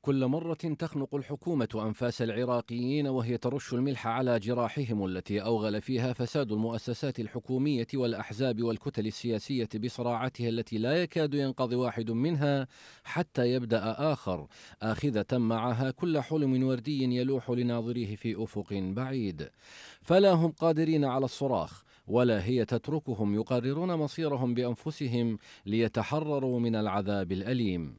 كل مرة تخنق الحكومة أنفاس العراقيين وهي ترش الملح على جراحهم التي أوغل فيها فساد المؤسسات الحكومية والأحزاب والكتل السياسية بصراعاتها التي لا يكاد ينقضي واحد منها حتى يبدأ آخر آخذة معها كل حلم وردي يلوح لناظريه في أفق بعيد فلا هم قادرين على الصراخ ولا هي تتركهم يقررون مصيرهم بأنفسهم ليتحرروا من العذاب الأليم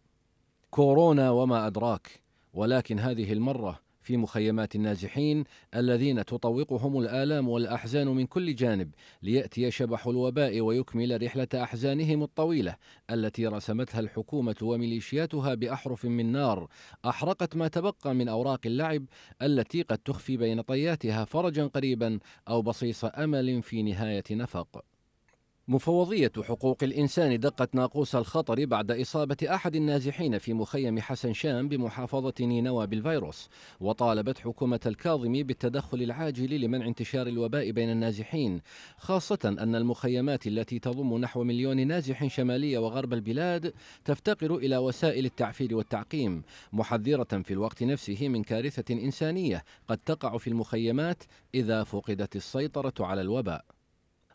كورونا وما أدراك ولكن هذه المرة في مخيمات النازحين الذين تطوقهم الآلام والأحزان من كل جانب ليأتي شبح الوباء ويكمل رحلة أحزانهم الطويلة التي رسمتها الحكومة وميليشياتها بأحرف من نار أحرقت ما تبقى من أوراق اللعب التي قد تخفي بين طياتها فرجا قريبا أو بصيص أمل في نهاية نفق مفوضية حقوق الإنسان دقت ناقوس الخطر بعد إصابة أحد النازحين في مخيم حسن شام بمحافظة نينوى بالفيروس وطالبت حكومة الكاظم بالتدخل العاجل لمنع انتشار الوباء بين النازحين خاصة أن المخيمات التي تضم نحو مليون نازح شمالية وغرب البلاد تفتقر إلى وسائل التعفير والتعقيم محذرة في الوقت نفسه من كارثة إنسانية قد تقع في المخيمات إذا فقدت السيطرة على الوباء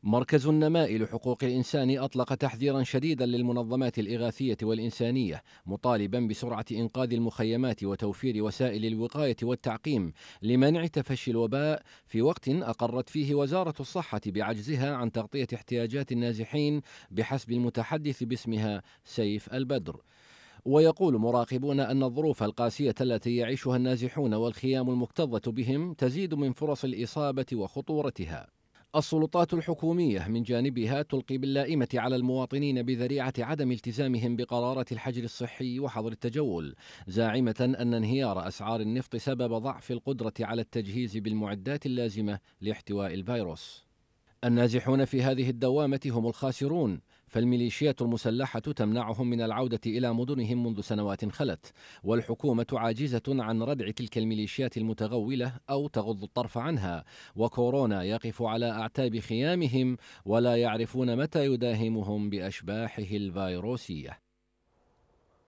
مركز النماء لحقوق الإنسان أطلق تحذيرا شديدا للمنظمات الإغاثية والإنسانية مطالبا بسرعة إنقاذ المخيمات وتوفير وسائل الوقاية والتعقيم لمنع تفشي الوباء في وقت أقرت فيه وزارة الصحة بعجزها عن تغطية احتياجات النازحين بحسب المتحدث باسمها سيف البدر ويقول مراقبون أن الظروف القاسية التي يعيشها النازحون والخيام المكتظة بهم تزيد من فرص الإصابة وخطورتها السلطات الحكومية من جانبها تلقي باللائمة على المواطنين بذريعة عدم التزامهم بقرارة الحجر الصحي وحظر التجول، زاعمة أن انهيار أسعار النفط سبب ضعف القدرة على التجهيز بالمعدات اللازمة لاحتواء الفيروس. النازحون في هذه الدوامة هم الخاسرون، فالميليشيات المسلحة تمنعهم من العودة إلى مدنهم منذ سنوات خلت والحكومة عاجزة عن ردع تلك الميليشيات المتغولة أو تغض الطرف عنها وكورونا يقف على أعتاب خيامهم ولا يعرفون متى يداهمهم بأشباحه الفيروسية